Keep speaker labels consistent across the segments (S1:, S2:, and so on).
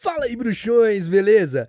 S1: Fala aí, bruxões, beleza?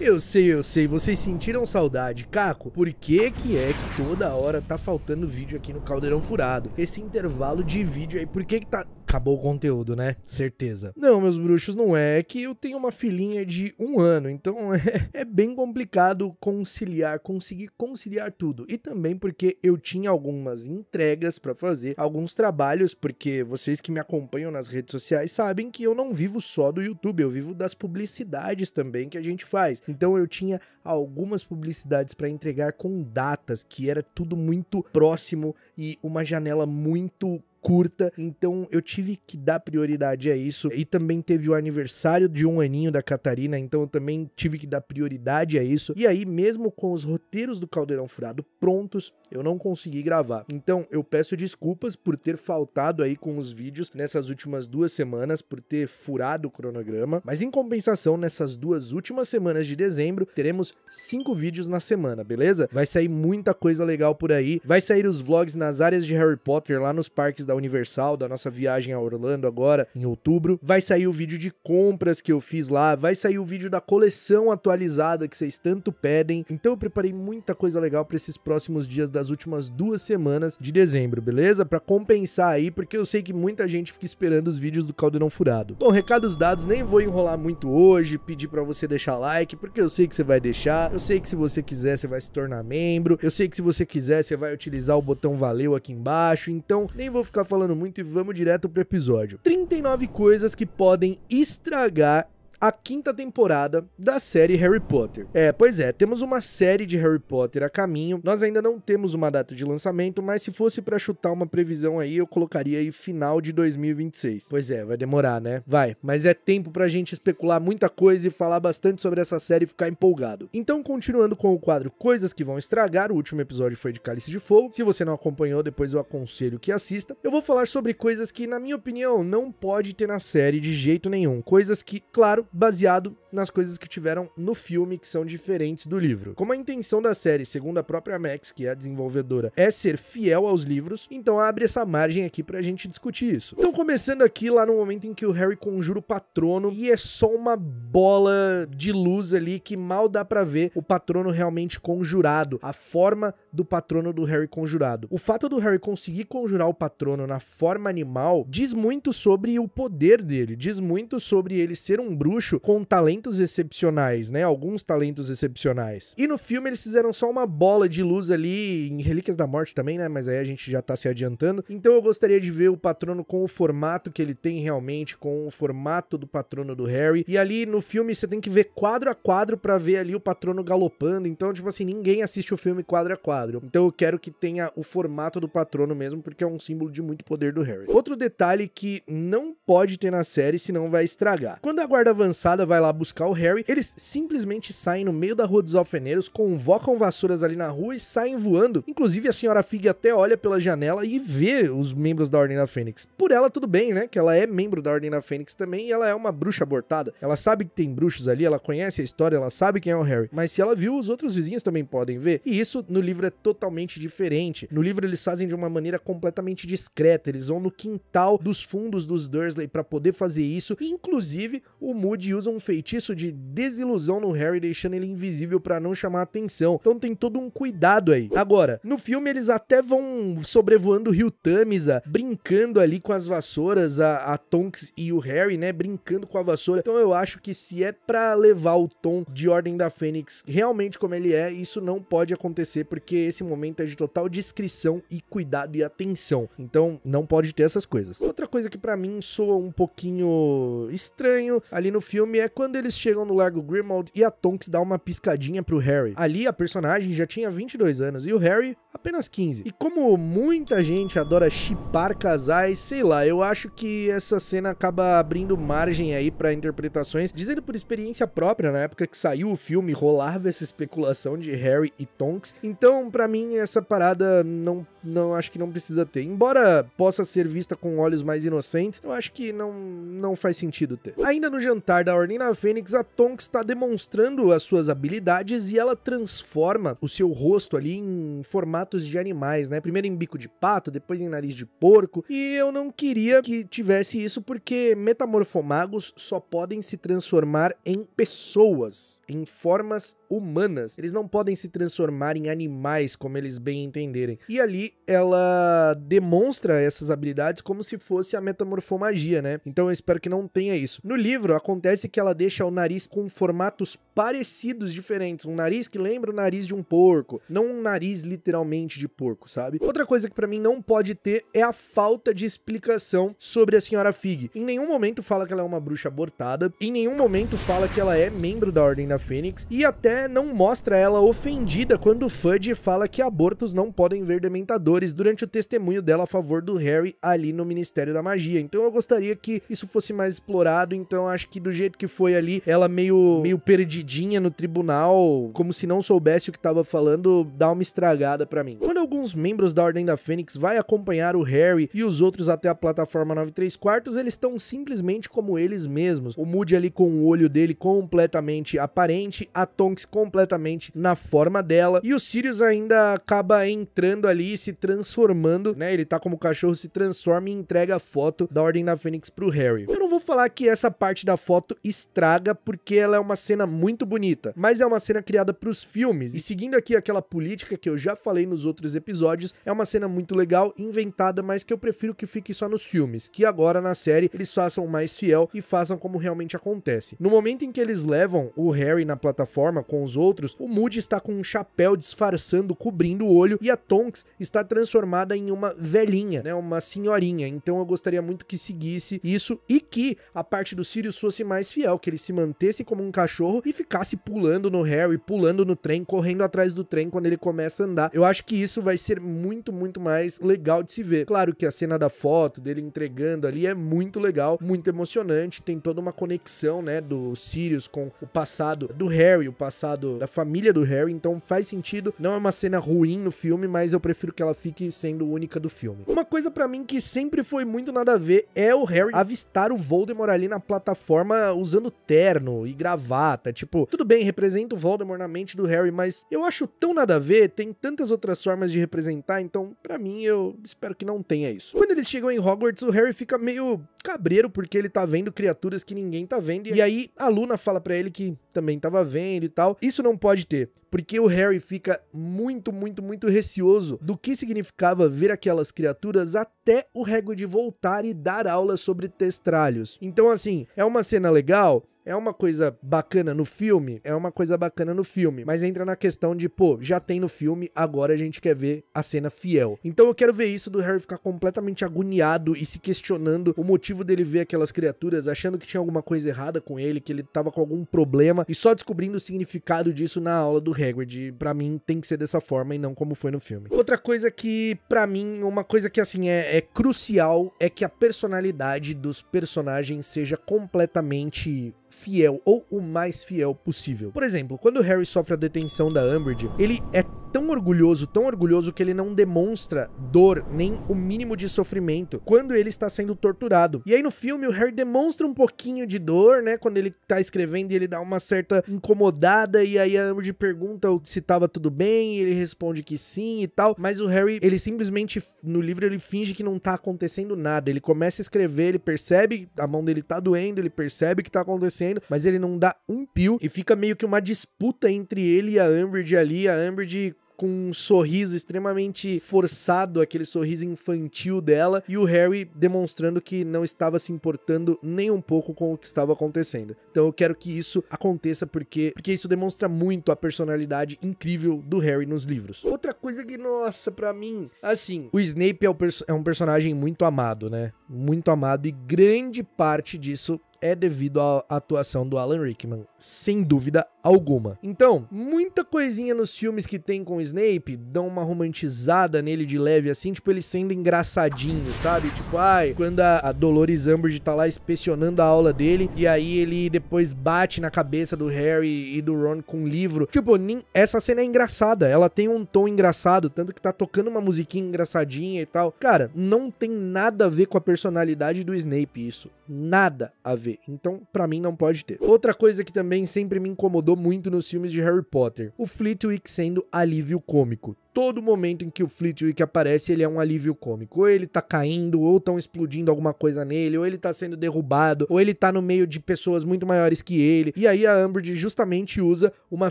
S1: Eu sei, eu sei, vocês sentiram saudade, Caco? Por que que é que toda hora tá faltando vídeo aqui no Caldeirão Furado? Esse intervalo de vídeo aí, por que que tá acabou o conteúdo, né? Certeza. Não, meus bruxos, não é. É que eu tenho uma filhinha de um ano, então é, é bem complicado conciliar, conseguir conciliar tudo. E também porque eu tinha algumas entregas para fazer, alguns trabalhos, porque vocês que me acompanham nas redes sociais sabem que eu não vivo só do YouTube, eu vivo das publicidades também que a gente faz. Então eu tinha algumas publicidades para entregar com datas, que era tudo muito próximo e uma janela muito curta, então eu tive que dar prioridade a isso. E também teve o aniversário de um aninho da Catarina, então eu também tive que dar prioridade a isso. E aí, mesmo com os roteiros do Caldeirão Furado prontos, eu não consegui gravar. Então eu peço desculpas por ter faltado aí com os vídeos nessas últimas duas semanas, por ter furado o cronograma, mas em compensação, nessas duas últimas semanas de dezembro, teremos cinco vídeos na semana, beleza? Vai sair muita coisa legal por aí. Vai sair os vlogs nas áreas de Harry Potter lá nos parques da da Universal, da nossa viagem a Orlando agora, em outubro. Vai sair o vídeo de compras que eu fiz lá, vai sair o vídeo da coleção atualizada que vocês tanto pedem. Então eu preparei muita coisa legal para esses próximos dias das últimas duas semanas de dezembro, beleza? Para compensar aí, porque eu sei que muita gente fica esperando os vídeos do Caldeirão Furado. Bom, recados dados, nem vou enrolar muito hoje, pedir para você deixar like, porque eu sei que você vai deixar, eu sei que se você quiser, você vai se tornar membro, eu sei que se você quiser, você vai utilizar o botão valeu aqui embaixo, então nem vou ficar falando muito e vamos direto pro episódio. 39 coisas que podem estragar a quinta temporada da série Harry Potter. É, pois é, temos uma série de Harry Potter a caminho. Nós ainda não temos uma data de lançamento, mas se fosse para chutar uma previsão aí, eu colocaria aí final de 2026. Pois é, vai demorar, né? Vai, mas é tempo pra gente especular muita coisa e falar bastante sobre essa série e ficar empolgado. Então, continuando com o quadro Coisas que vão estragar, o último episódio foi de Cálice de Fogo. Se você não acompanhou, depois eu aconselho que assista. Eu vou falar sobre coisas que, na minha opinião, não pode ter na série de jeito nenhum. Coisas que, claro, baseado nas coisas que tiveram no filme que são diferentes do livro. Como a intenção da série, segundo a própria Max, que é a desenvolvedora, é ser fiel aos livros, então abre essa margem aqui pra gente discutir isso. Então começando aqui lá no momento em que o Harry conjura o patrono e é só uma bola de luz ali que mal dá para ver o patrono realmente conjurado, a forma do patrono do Harry conjurado. O fato do Harry conseguir conjurar o patrono na forma animal diz muito sobre o poder dele, diz muito sobre ele ser um bruxo com talento talentos excepcionais, né? Alguns talentos excepcionais. E no filme eles fizeram só uma bola de luz ali em Relíquias da Morte também, né? Mas aí a gente já tá se adiantando. Então eu gostaria de ver o patrono com o formato que ele tem realmente, com o formato do patrono do Harry. E ali no filme você tem que ver quadro a quadro para ver ali o patrono galopando. Então, tipo assim, ninguém assiste o filme quadro a quadro. Então eu quero que tenha o formato do patrono mesmo, porque é um símbolo de muito poder do Harry. Outro detalhe que não pode ter na série, senão vai estragar. Quando a guarda avançada vai lá buscar buscar o Harry, eles simplesmente saem no meio da rua dos alfeneiros, convocam vassouras ali na rua e saem voando. Inclusive, a senhora Fig até olha pela janela e vê os membros da Ordem da Fênix. Por ela, tudo bem, né? Que ela é membro da Ordem da Fênix também e ela é uma bruxa abortada. Ela sabe que tem bruxos ali, ela conhece a história, ela sabe quem é o Harry. Mas se ela viu, os outros vizinhos também podem ver. E isso no livro é totalmente diferente. No livro eles fazem de uma maneira completamente discreta. Eles vão no quintal dos fundos dos Dursley para poder fazer isso. inclusive, o Moody usa um feitiço de desilusão no Harry, deixando ele invisível para não chamar atenção. Então tem todo um cuidado aí. Agora, no filme eles até vão sobrevoando o rio Tamisa, brincando ali com as vassouras, a, a Tonks e o Harry, né, brincando com a vassoura. Então eu acho que se é para levar o tom de Ordem da Fênix realmente como ele é, isso não pode acontecer, porque esse momento é de total discrição e cuidado e atenção. Então não pode ter essas coisas. Outra coisa que para mim soa um pouquinho estranho ali no filme é quando ele eles chegam no Largo Grimald e a Tonks dá uma piscadinha pro Harry. Ali a personagem já tinha 22 anos e o Harry apenas 15. E como muita gente adora chipar casais, sei lá, eu acho que essa cena acaba abrindo margem aí para interpretações, dizendo por experiência própria, na época que saiu o filme rolava essa especulação de Harry e Tonks. Então, para mim essa parada não não acho que não precisa ter. Embora possa ser vista com olhos mais inocentes, eu acho que não não faz sentido ter. Ainda no jantar da Ornina Fênix Fênix, a Tonks está demonstrando as suas habilidades e ela transforma o seu rosto ali em formatos de animais, né? Primeiro em bico de pato, depois em nariz de porco. E eu não queria que tivesse isso porque metamorfomagos só podem se transformar em pessoas, em formas humanas, eles não podem se transformar em animais como eles bem entenderem. E ali ela demonstra essas habilidades como se fosse a metamorfomagia, né? Então eu espero que não tenha isso. No livro acontece que ela deixa o nariz com formatos parecidos diferentes, um nariz que lembra o nariz de um porco, não um nariz literalmente de porco, sabe? Outra coisa que para mim não pode ter é a falta de explicação sobre a senhora Fig. Em nenhum momento fala que ela é uma bruxa abortada, em nenhum momento fala que ela é membro da Ordem da Fênix e até não mostra ela ofendida quando Fudge fala que abortos não podem ver dementadores durante o testemunho dela a favor do Harry ali no Ministério da Magia. Então eu gostaria que isso fosse mais explorado, então acho que do jeito que foi ali, ela meio, meio perdidinha no tribunal, como se não soubesse o que estava falando, dá uma estragada para mim. Quando alguns membros da Ordem da Fênix vai acompanhar o Harry e os outros até a plataforma 93 quartos, eles estão simplesmente como eles mesmos. O Moody ali com o olho dele completamente aparente, a Tonks completamente na forma dela. E o Sirius ainda acaba entrando ali e se transformando, né? Ele tá como o cachorro se transforma e entrega a foto da Ordem da Fênix pro Harry. Eu não vou falar que essa parte da foto estraga, porque ela é uma cena muito bonita, mas é uma cena criada pros filmes. E seguindo aqui aquela política que eu já falei nos outros episódios, é uma cena muito legal, inventada, mas que eu prefiro que fique só nos filmes, que agora na série eles façam mais fiel e façam como realmente acontece. No momento em que eles levam o Harry na plataforma com os outros, o Moody está com um chapéu disfarçando, cobrindo o olho, e a Tonks está transformada em uma velhinha, né, uma senhorinha. Então eu gostaria muito que seguisse isso e que a parte do Sirius fosse mais fiel, que ele se mantesse como um cachorro e ficasse pulando no Harry, pulando no trem, correndo atrás do trem quando ele começa a andar. Eu acho que isso vai ser muito, muito mais legal de se ver. Claro que a cena da foto dele entregando ali é muito legal, muito emocionante, tem toda uma conexão, né, do Sirius com o passado do Harry, o passado passado da família do Harry, então faz sentido. Não é uma cena ruim no filme, mas eu prefiro que ela fique sendo única do filme. Uma coisa para mim que sempre foi muito nada a ver é o Harry avistar o Voldemort ali na plataforma usando terno e gravata. Tipo, tudo bem, representa o Voldemort na mente do Harry, mas eu acho tão nada a ver, tem tantas outras formas de representar, então para mim eu espero que não tenha isso. Quando eles chegam em Hogwarts, o Harry fica meio cabreiro porque ele tá vendo criaturas que ninguém tá vendo e aí a Luna fala para ele que também tava vendo e tal. Isso não pode ter, porque o Harry fica muito, muito, muito receoso do que significava ver aquelas criaturas até o Hagrid voltar e dar aula sobre testralhos. Então, assim, é uma cena legal, é uma coisa bacana no filme? É uma coisa bacana no filme. Mas entra na questão de, pô, já tem no filme, agora a gente quer ver a cena fiel. Então eu quero ver isso do Harry ficar completamente agoniado e se questionando o motivo dele ver aquelas criaturas, achando que tinha alguma coisa errada com ele, que ele tava com algum problema, e só descobrindo o significado disso na aula do Hagrid. Pra mim, tem que ser dessa forma e não como foi no filme. Outra coisa que, pra mim, uma coisa que, assim, é, é crucial é que a personalidade dos personagens seja completamente fiel ou o mais fiel possível. Por exemplo, quando Harry sofre a detenção da Umbridge, ele é tão orgulhoso, tão orgulhoso que ele não demonstra dor nem o mínimo de sofrimento quando ele está sendo torturado. E aí no filme o Harry demonstra um pouquinho de dor, né, quando ele tá escrevendo e ele dá uma certa incomodada e aí a Umbridge pergunta se tava tudo bem, e ele responde que sim e tal, mas o Harry, ele simplesmente no livro ele finge que não tá acontecendo nada. Ele começa a escrever, ele percebe a mão dele tá doendo, ele percebe que tá acontecendo, mas ele não dá um pio e fica meio que uma disputa entre ele e a Umbridge ali, a Umbridge com um sorriso extremamente forçado, aquele sorriso infantil dela, e o Harry demonstrando que não estava se importando nem um pouco com o que estava acontecendo. Então eu quero que isso aconteça porque, porque isso demonstra muito a personalidade incrível do Harry nos livros. Outra coisa que, nossa, para mim, assim, o Snape é um, é um personagem muito amado, né? Muito amado, e grande parte disso é devido à atuação do Alan Rickman, sem dúvida alguma. Então, muita coisinha nos filmes que tem com o Snape dão uma romantizada nele de leve, assim, tipo ele sendo engraçadinho, sabe? Tipo, ai, quando a, a Dolores Umbridge tá lá inspecionando a aula dele e aí ele depois bate na cabeça do Harry e do Ron com um livro. Tipo, essa cena é engraçada, ela tem um tom engraçado, tanto que tá tocando uma musiquinha engraçadinha e tal. Cara, não tem nada a ver com a personalidade do Snape isso nada a ver. Então, para mim, não pode ter. Outra coisa que também sempre me incomodou muito nos filmes de Harry Potter: o Flitwick sendo alívio cômico todo momento em que o Fleetwick aparece, ele é um alívio cômico. Ou ele tá caindo, ou estão explodindo alguma coisa nele, ou ele tá sendo derrubado, ou ele tá no meio de pessoas muito maiores que ele. E aí a Umbridge justamente usa uma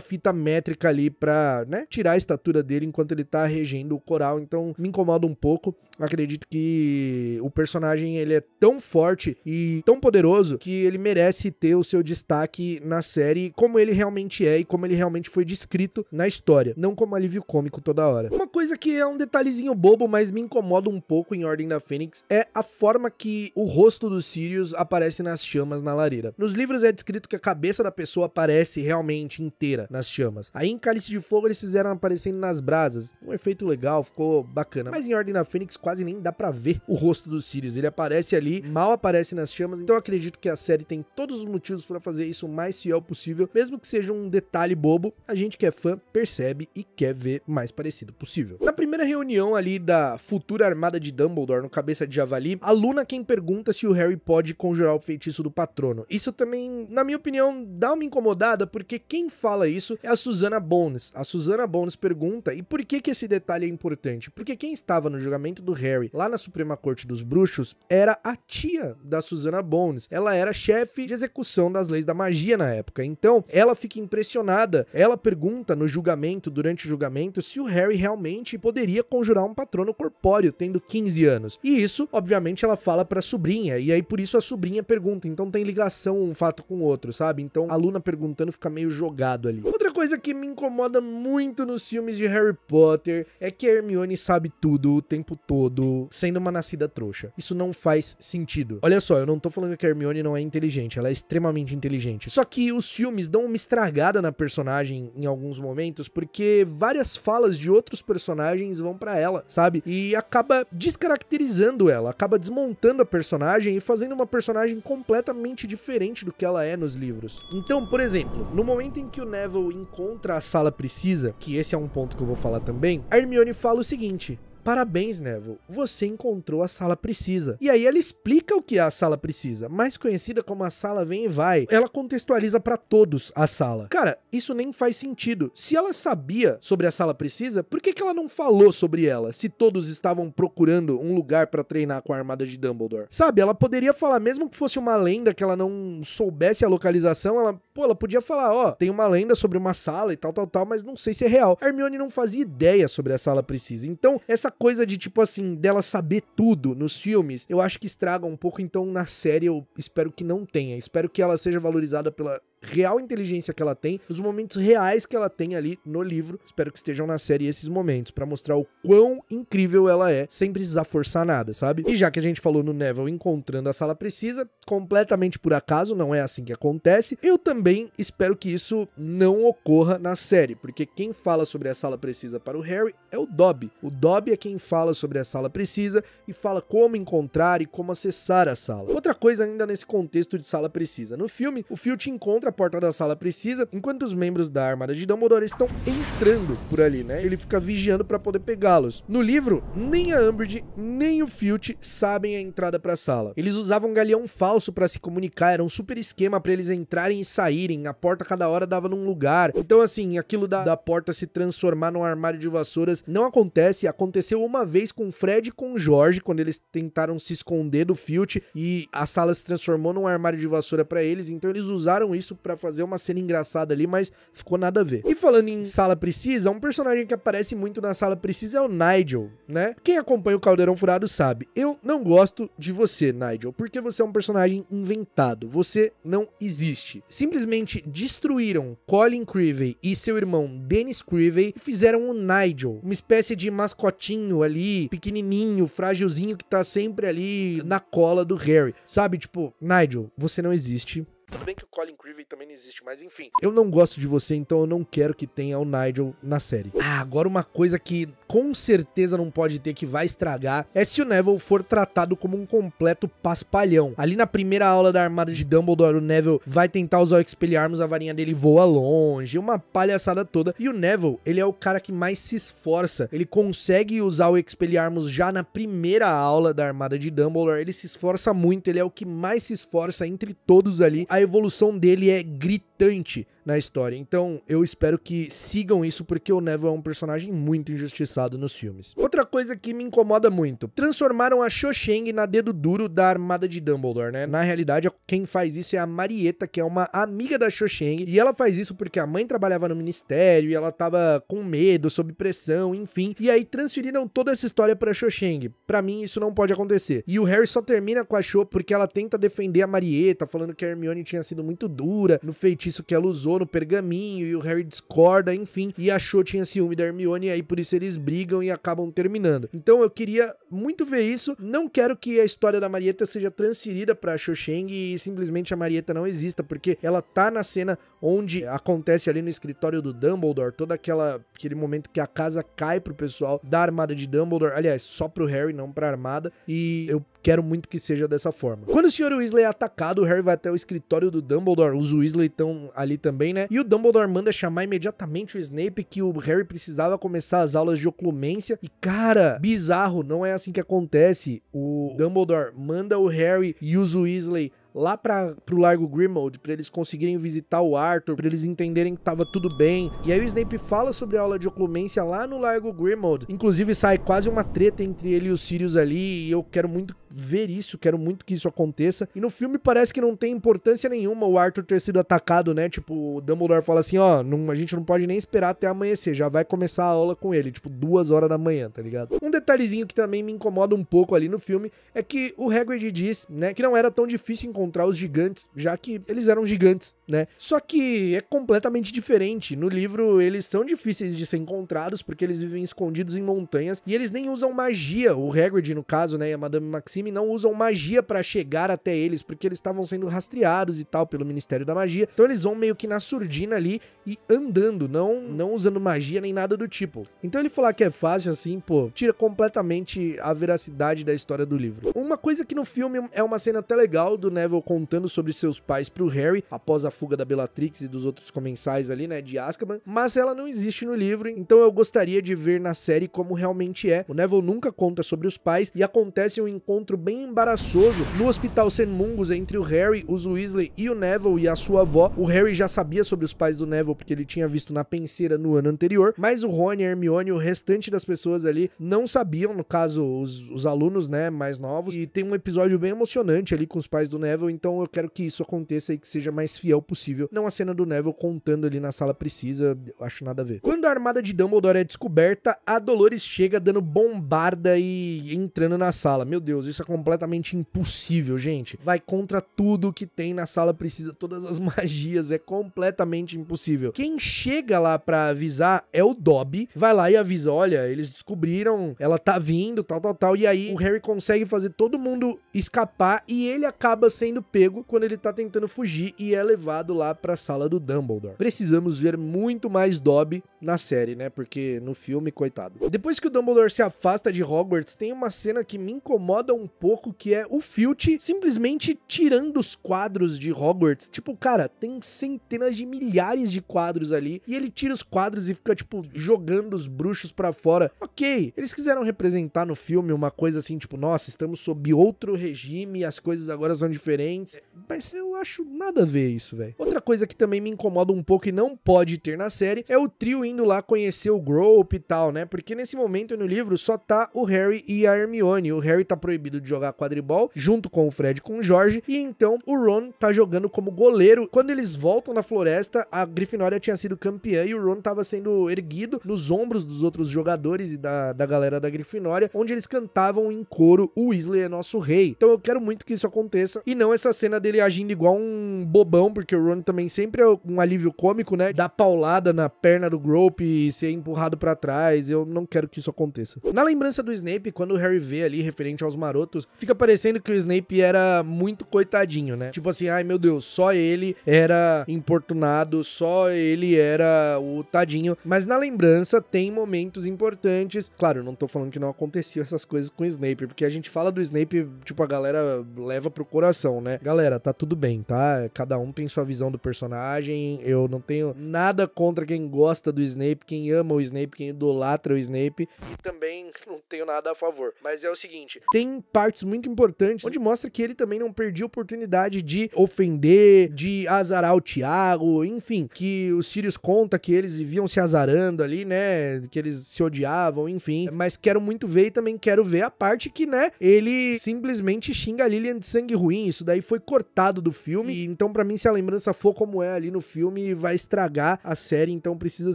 S1: fita métrica ali pra, né, tirar a estatura dele enquanto ele tá regendo o coral. Então me incomoda um pouco. Acredito que o personagem, ele é tão forte e tão poderoso que ele merece ter o seu destaque na série como ele realmente é e como ele realmente foi descrito na história. Não como alívio cômico toda hora hora. Uma coisa que é um detalhezinho bobo, mas me incomoda um pouco em Ordem da Fênix, é a forma que o rosto do Sirius aparece nas chamas na lareira. Nos livros é descrito que a cabeça da pessoa aparece realmente inteira nas chamas. Aí em Cálice de Fogo eles fizeram aparecendo nas brasas. Um efeito legal, ficou bacana. Mas em Ordem da Fênix quase nem dá pra ver o rosto do Sirius. Ele aparece ali, mal aparece nas chamas, então eu acredito que a série tem todos os motivos para fazer isso o mais fiel possível, mesmo que seja um detalhe bobo, a gente que é fã percebe e quer ver mais parecido sido possível. Na primeira reunião ali da futura armada de Dumbledore no Cabeça de Javali, a Luna quem pergunta se o Harry pode conjurar o feitiço do patrono. Isso também, na minha opinião, dá uma incomodada, porque quem fala isso é a Susana Bones. A Susana Bones pergunta, e por que que esse detalhe é importante? Porque quem estava no julgamento do Harry, lá na Suprema Corte dos Bruxos, era a tia da Susana Bones. Ela era chefe de execução das leis da magia na época. Então, ela fica impressionada. Ela pergunta no julgamento, durante o julgamento, se o Harry Harry realmente poderia conjurar um patrono corpóreo, tendo 15 anos. E isso, obviamente, ela fala pra sobrinha, e aí por isso a sobrinha pergunta, então tem ligação um fato com o outro, sabe? Então a Luna perguntando fica meio jogado ali. Outra coisa que me incomoda muito nos filmes de Harry Potter é que a Hermione sabe tudo o tempo todo, sendo uma nascida trouxa. Isso não faz sentido. Olha só, eu não tô falando que a Hermione não é inteligente, ela é extremamente inteligente. Só que os filmes dão uma estragada na personagem em alguns momentos, porque várias falas de outros outros personagens vão para ela, sabe? E acaba descaracterizando ela, acaba desmontando a personagem e fazendo uma personagem completamente diferente do que ela é nos livros. Então, por exemplo, no momento em que o Neville encontra a sala precisa, que esse é um ponto que eu vou falar também, a Hermione fala o seguinte: Parabéns, Neville, você encontrou a sala precisa. E aí ela explica o que é a sala precisa, mais conhecida como a sala vem e vai. Ela contextualiza para todos a sala. Cara, isso nem faz sentido. Se ela sabia sobre a sala precisa, por que, que ela não falou sobre ela? Se todos estavam procurando um lugar para treinar com a armada de Dumbledore. Sabe, ela poderia falar, mesmo que fosse uma lenda que ela não soubesse a localização, ela, pô, ela podia falar, ó, oh, tem uma lenda sobre uma sala e tal, tal, tal, mas não sei se é real. A Hermione não fazia ideia sobre a sala precisa. Então, essa coisa de tipo assim, dela saber tudo nos filmes, eu acho que estraga um pouco, então na série eu espero que não tenha. Espero que ela seja valorizada pela real inteligência que ela tem, os momentos reais que ela tem ali no livro. Espero que estejam na série esses momentos para mostrar o quão incrível ela é, sem precisar forçar nada, sabe? E já que a gente falou no Neville encontrando a sala precisa, completamente por acaso, não é assim que acontece. Eu também espero que isso não ocorra na série, porque quem fala sobre a sala precisa para o Harry é o Dobby. O Dobby é quem fala sobre a sala precisa e fala como encontrar e como acessar a sala. Outra coisa ainda nesse contexto de sala precisa. No filme, o Filch encontra porta da sala precisa, enquanto os membros da Armada de Dumbledore estão entrando por ali, né? Ele fica vigiando para poder pegá-los. No livro, nem a Umbridge nem o Filch sabem a entrada para a sala. Eles usavam um galeão falso para se comunicar, era um super esquema para eles entrarem e saírem. A porta cada hora dava num lugar. Então assim, aquilo da, da porta se transformar num armário de vassouras não acontece. Aconteceu uma vez com Fred e com Jorge quando eles tentaram se esconder do Filch e a sala se transformou num armário de vassoura para eles. Então eles usaram isso para fazer uma cena engraçada ali, mas ficou nada a ver. E falando em Sala Precisa, um personagem que aparece muito na Sala Precisa é o Nigel, né? Quem acompanha o Caldeirão Furado sabe, eu não gosto de você, Nigel, porque você é um personagem inventado, você não existe. Simplesmente destruíram Colin Creevey e seu irmão Dennis Creevey e fizeram o Nigel, uma espécie de mascotinho ali, pequenininho, frágilzinho que tá sempre ali na cola do Harry. Sabe, tipo, Nigel, você não existe, tudo bem que o Colin Creevy também não existe, mas enfim. Eu não gosto de você, então eu não quero que tenha o Nigel na série. Ah, agora uma coisa que com certeza não pode ter que vai estragar é se o Neville for tratado como um completo paspalhão. Ali na primeira aula da armada de Dumbledore, o Neville vai tentar usar o Expelliarmus, a varinha dele voa longe, uma palhaçada toda. E o Neville, ele é o cara que mais se esforça. Ele consegue usar o Expelliarmus já na primeira aula da armada de Dumbledore. Ele se esforça muito, ele é o que mais se esforça entre todos ali a evolução dele é gritante na história. Então, eu espero que sigam isso porque o Neville é um personagem muito injustiçado nos filmes. Outra coisa que me incomoda muito, transformaram a Cho Chang na dedo duro da armada de Dumbledore, né? Na realidade, quem faz isso é a Marieta, que é uma amiga da Cho Chang, e ela faz isso porque a mãe trabalhava no ministério e ela tava com medo, sob pressão, enfim. E aí transferiram toda essa história para Cho Chang. Para mim isso não pode acontecer. E o Harry só termina com a Cho porque ela tenta defender a Marieta, falando que a Hermione tinha sido muito dura no feitiço que ela usou no pergaminho e o Harry discorda, enfim, e achou tinha ciúme da Hermione e aí por isso eles brigam e acabam terminando. Então eu queria muito ver isso. Não quero que a história da Marieta seja transferida para Sheng e simplesmente a Marieta não exista, porque ela tá na cena onde acontece ali no escritório do Dumbledore, todo aquela aquele momento que a casa cai pro pessoal da armada de Dumbledore, aliás, só pro Harry, não pra armada, e eu quero muito que seja dessa forma. Quando o Sr. Weasley é atacado, o Harry vai até o escritório do Dumbledore, os Weasley estão ali também também, né? E o Dumbledore manda chamar imediatamente o Snape que o Harry precisava começar as aulas de oclumência. E cara, bizarro, não é assim que acontece. O Dumbledore manda o Harry e os Weasley lá para pro Largo Grimald, para eles conseguirem visitar o Arthur, para eles entenderem que tava tudo bem. E aí o Snape fala sobre a aula de oclumência lá no Largo Grimald. Inclusive sai quase uma treta entre ele e o Sirius ali, e eu quero muito ver isso, quero muito que isso aconteça. E no filme parece que não tem importância nenhuma o Arthur ter sido atacado, né? Tipo, o Dumbledore fala assim: ó, a gente não pode nem esperar até amanhecer, já vai começar a aula com ele, tipo, duas horas da manhã, tá ligado? Um detalhezinho que também me incomoda um pouco ali no filme é que o Hagrid diz, né, que não era tão difícil encontrar os gigantes, já que eles eram gigantes, né? Só que é completamente diferente. No livro, eles são difíceis de ser encontrados porque eles vivem escondidos em montanhas e eles nem usam magia. O Hagrid, no caso, né, e a Madame Maxime crime não usam magia para chegar até eles, porque eles estavam sendo rastreados e tal pelo Ministério da Magia. Então eles vão meio que na surdina ali e andando, não, não usando magia nem nada do tipo. Então ele falar que é fácil assim, pô, tira completamente a veracidade da história do livro. Uma coisa que no filme é uma cena até legal do Neville contando sobre seus pais pro Harry após a fuga da Bellatrix e dos outros comensais ali, né, de Azkaban, mas ela não existe no livro, então eu gostaria de ver na série como realmente é. O Neville nunca conta sobre os pais e acontece um encontro encontro bem embaraçoso no Hospital mungos entre o Harry, os Weasley e o Neville e a sua avó. O Harry já sabia sobre os pais do Neville porque ele tinha visto na penseira no ano anterior, mas o Rony, a Hermione e o restante das pessoas ali não sabiam, no caso os, os alunos, né, mais novos. E tem um episódio bem emocionante ali com os pais do Neville, então eu quero que isso aconteça e que seja mais fiel possível. Não a cena do Neville contando ali na sala precisa, eu acho nada a ver. Quando a armada de Dumbledore é descoberta, a Dolores chega dando bombarda e entrando na sala. Meu Deus, isso é completamente impossível, gente. Vai contra tudo que tem na sala, precisa todas as magias, é completamente impossível. Quem chega lá para avisar é o Dobby, vai lá e avisa, olha, eles descobriram, ela tá vindo, tal, tal, tal, e aí o Harry consegue fazer todo mundo escapar e ele acaba sendo pego quando ele tá tentando fugir e é levado lá para a sala do Dumbledore. Precisamos ver muito mais Dobby na série, né? Porque no filme, coitado. Depois que o Dumbledore se afasta de Hogwarts, tem uma cena que me incomoda um pouco, que é o Filch simplesmente tirando os quadros de Hogwarts. Tipo, cara, tem centenas de milhares de quadros ali, e ele tira os quadros e fica, tipo, jogando os bruxos para fora. Ok, eles quiseram representar no filme uma coisa assim, tipo, nossa, estamos sob outro regime, as coisas agora são diferentes, mas eu acho nada a ver isso, velho. Outra coisa que também me incomoda um pouco e não pode ter na série é o trio indo lá conhecer o Grope e tal, né? Porque nesse momento no livro só tá o Harry e a Hermione. O Harry tá proibido proibido de jogar quadribol, junto com o Fred com o Jorge, e então o Ron tá jogando como goleiro. Quando eles voltam na floresta, a Grifinória tinha sido campeã e o Ron tava sendo erguido nos ombros dos outros jogadores e da, da galera da Grifinória, onde eles cantavam em coro o Weasley é nosso rei. Então eu quero muito que isso aconteça, e não essa cena dele agindo igual um bobão, porque o Ron também sempre é um alívio cômico, né? Dar paulada na perna do Grope e ser empurrado para trás, eu não quero que isso aconteça. Na lembrança do Snape, quando o Harry vê ali, referente aos marotos, garotos, fica parecendo que o Snape era muito coitadinho, né? Tipo assim, ai meu Deus, só ele era importunado, só ele era o tadinho. Mas na lembrança tem momentos importantes. Claro, não tô falando que não aconteciam essas coisas com o Snape, porque a gente fala do Snape, tipo, a galera leva pro coração, né? Galera, tá tudo bem, tá? Cada um tem sua visão do personagem. Eu não tenho nada contra quem gosta do Snape, quem ama o Snape, quem idolatra o Snape. E também não tenho nada a favor. Mas é o seguinte: tem partes muito importantes, onde mostra que ele também não perdia a oportunidade de ofender, de azarar o Thiago, enfim, que os Sirius conta que eles viviam se azarando ali, né, que eles se odiavam, enfim, mas quero muito ver e também quero ver a parte que, né, ele simplesmente xinga a Lilian de sangue ruim, isso daí foi cortado do filme, e, então para mim se a lembrança for como é ali no filme, vai estragar a série, então precisa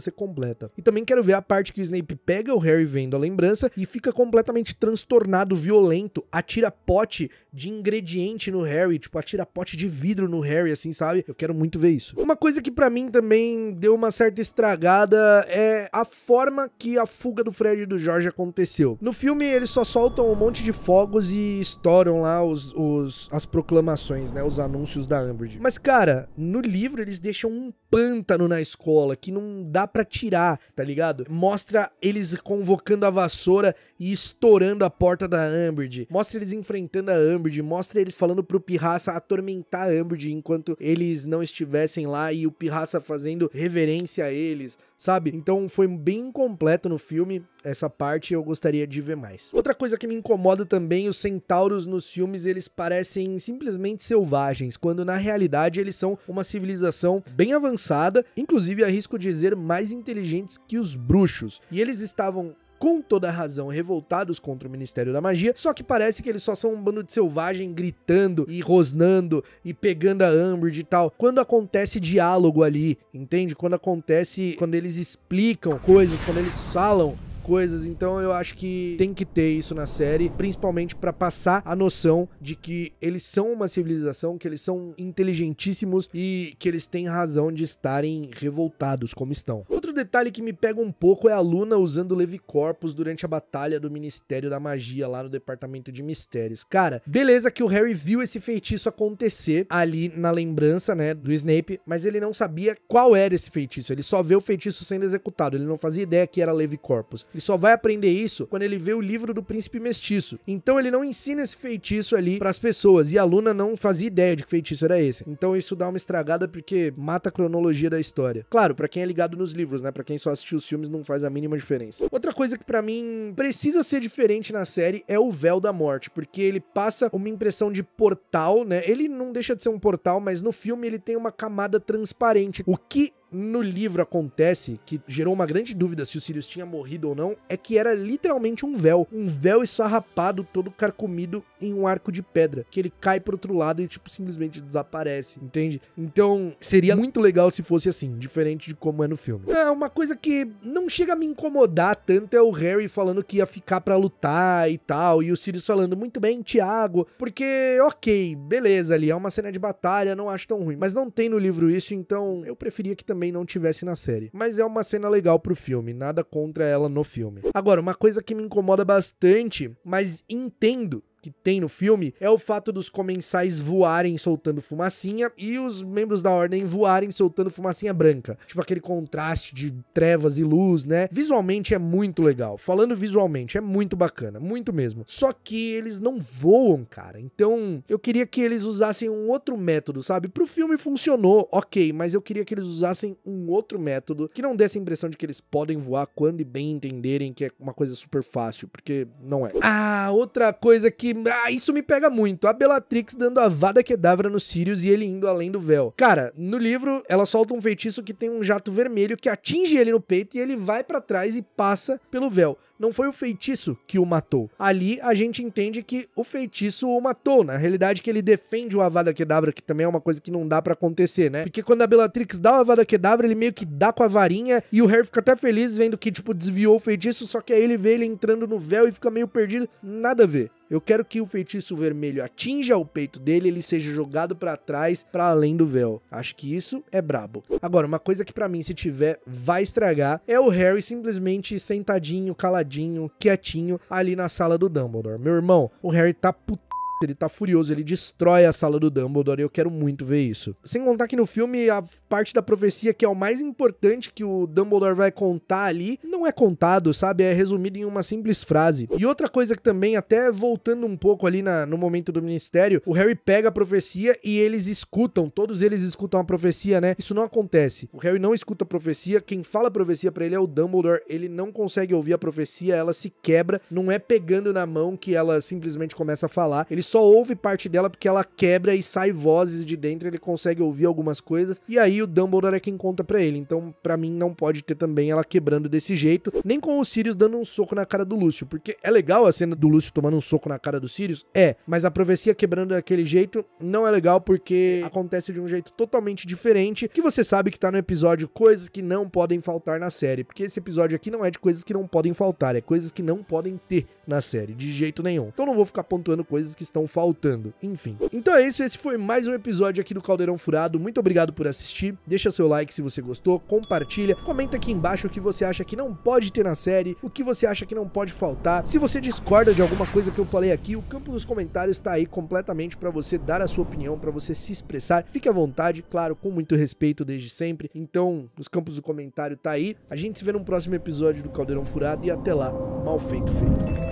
S1: ser completa. E também quero ver a parte que o Snape pega o Harry vendo a lembrança e fica completamente transtornado, violento, atira pote de ingrediente no Harry, tipo, atira pote de vidro no Harry, assim, sabe? Eu quero muito ver isso. Uma coisa que para mim também deu uma certa estragada é a forma que a fuga do Fred e do George aconteceu. No filme, eles só soltam um monte de fogos e estouram lá os, os as proclamações, né? Os anúncios da Umbridge. Mas, cara, no livro eles deixam um pântano na escola que não dá para tirar, tá ligado? Mostra eles convocando a vassoura e estourando a porta da Umbridge. Mostra Mostra eles enfrentando a Amberd, mostra eles falando pro Pirraça atormentar a Amberd enquanto eles não estivessem lá e o Pirraça fazendo reverência a eles, sabe? Então foi bem incompleto no filme essa parte eu gostaria de ver mais. Outra coisa que me incomoda também, os centauros nos filmes, eles parecem simplesmente selvagens, quando na realidade eles são uma civilização bem avançada, inclusive arrisco dizer mais inteligentes que os bruxos. E eles estavam com toda razão, revoltados contra o Ministério da Magia, só que parece que eles só são um bando de selvagem gritando e rosnando e pegando a Umbridge e tal. Quando acontece diálogo ali, entende? Quando acontece, quando eles explicam coisas, quando eles falam coisas. Então eu acho que tem que ter isso na série, principalmente para passar a noção de que eles são uma civilização, que eles são inteligentíssimos e que eles têm razão de estarem revoltados como estão. Outro detalhe que me pega um pouco é a Luna usando Levi Corpus durante a batalha do Ministério da Magia lá no Departamento de Mistérios. Cara, beleza que o Harry viu esse feitiço acontecer ali na lembrança, né, do Snape, mas ele não sabia qual era esse feitiço. Ele só vê o feitiço sendo executado, ele não fazia ideia que era Levi Corpus. Ele e só vai aprender isso quando ele vê o livro do príncipe mestiço. Então ele não ensina esse feitiço ali para as pessoas e a Luna não fazia ideia de que feitiço era esse. Então isso dá uma estragada porque mata a cronologia da história. Claro, para quem é ligado nos livros, né? Para quem só assistiu os filmes não faz a mínima diferença. Outra coisa que para mim precisa ser diferente na série é o véu da morte, porque ele passa uma impressão de portal, né? Ele não deixa de ser um portal, mas no filme ele tem uma camada transparente, o que no livro acontece, que gerou uma grande dúvida se o Sirius tinha morrido ou não, é que era literalmente um véu. Um véu esfarrapado, todo carcomido em um arco de pedra. Que ele cai pro outro lado e, tipo, simplesmente desaparece, entende? Então, seria muito legal se fosse assim, diferente de como é no filme. É, uma coisa que não chega a me incomodar tanto é o Harry falando que ia ficar para lutar e tal, e o Sirius falando, muito bem, Tiago, porque, ok, beleza ali, é uma cena de batalha, não acho tão ruim. Mas não tem no livro isso, então eu preferia que também também não tivesse na série. Mas é uma cena legal pro filme, nada contra ela no filme. Agora, uma coisa que me incomoda bastante, mas entendo que tem no filme é o fato dos comensais voarem soltando fumacinha e os membros da ordem voarem soltando fumacinha branca. Tipo aquele contraste de trevas e luz, né? Visualmente é muito legal. Falando visualmente, é muito bacana, muito mesmo. Só que eles não voam, cara. Então, eu queria que eles usassem um outro método, sabe? Pro filme funcionou, OK, mas eu queria que eles usassem um outro método que não desse a impressão de que eles podem voar quando e bem entenderem que é uma coisa super fácil, porque não é. Ah, outra coisa que que, ah, isso me pega muito. A Bellatrix dando a vada Kedavra no Sirius e ele indo além do véu. Cara, no livro, ela solta um feitiço que tem um jato vermelho que atinge ele no peito e ele vai para trás e passa pelo véu não foi o feitiço que o matou. Ali a gente entende que o feitiço o matou, né? na realidade que ele defende o Avada Kedavra, que também é uma coisa que não dá para acontecer, né? Porque quando a Bellatrix dá o Avada Kedavra, ele meio que dá com a varinha e o Harry fica até feliz vendo que, tipo, desviou o feitiço, só que aí ele vê ele entrando no véu e fica meio perdido. Nada a ver. Eu quero que o feitiço vermelho atinja o peito dele, ele seja jogado para trás, para além do véu. Acho que isso é brabo. Agora, uma coisa que para mim se tiver vai estragar é o Harry simplesmente sentadinho, caladinho quietinho, ali na sala do Dumbledore. Meu irmão, o Harry tá putado ele tá furioso, ele destrói a sala do Dumbledore, eu quero muito ver isso. Sem contar que no filme a parte da profecia que é o mais importante que o Dumbledore vai contar ali, não é contado, sabe? É resumido em uma simples frase. E outra coisa que também, até voltando um pouco ali na, no momento do ministério, o Harry pega a profecia e eles escutam, todos eles escutam a profecia, né? Isso não acontece. O Harry não escuta a profecia, quem fala a profecia para ele é o Dumbledore, ele não consegue ouvir a profecia, ela se quebra, não é pegando na mão que ela simplesmente começa a falar, eles só ouve parte dela porque ela quebra e sai vozes de dentro, ele consegue ouvir algumas coisas, e aí o Dumbledore é quem conta para ele. Então, para mim, não pode ter também ela quebrando desse jeito, nem com o Sirius dando um soco na cara do Lúcio, porque é legal a cena do Lúcio tomando um soco na cara do Sirius, é, mas a profecia quebrando daquele jeito não é legal porque acontece de um jeito totalmente diferente, que você sabe que tá no episódio coisas que não podem faltar na série, porque esse episódio aqui não é de coisas que não podem faltar, é coisas que não podem ter na série, de jeito nenhum. Então não vou ficar pontuando coisas que estão estão faltando. Enfim. Então é isso, esse foi mais um episódio aqui do Caldeirão Furado. Muito obrigado por assistir. Deixa seu like se você gostou, compartilha, comenta aqui embaixo o que você acha que não pode ter na série, o que você acha que não pode faltar. Se você discorda de alguma coisa que eu falei aqui, o campo dos comentários está aí completamente para você dar a sua opinião, para você se expressar. Fique à vontade, claro, com muito respeito desde sempre. Então, os campos do comentário tá aí. A gente se vê num próximo episódio do Caldeirão Furado e até lá, mal feito feito.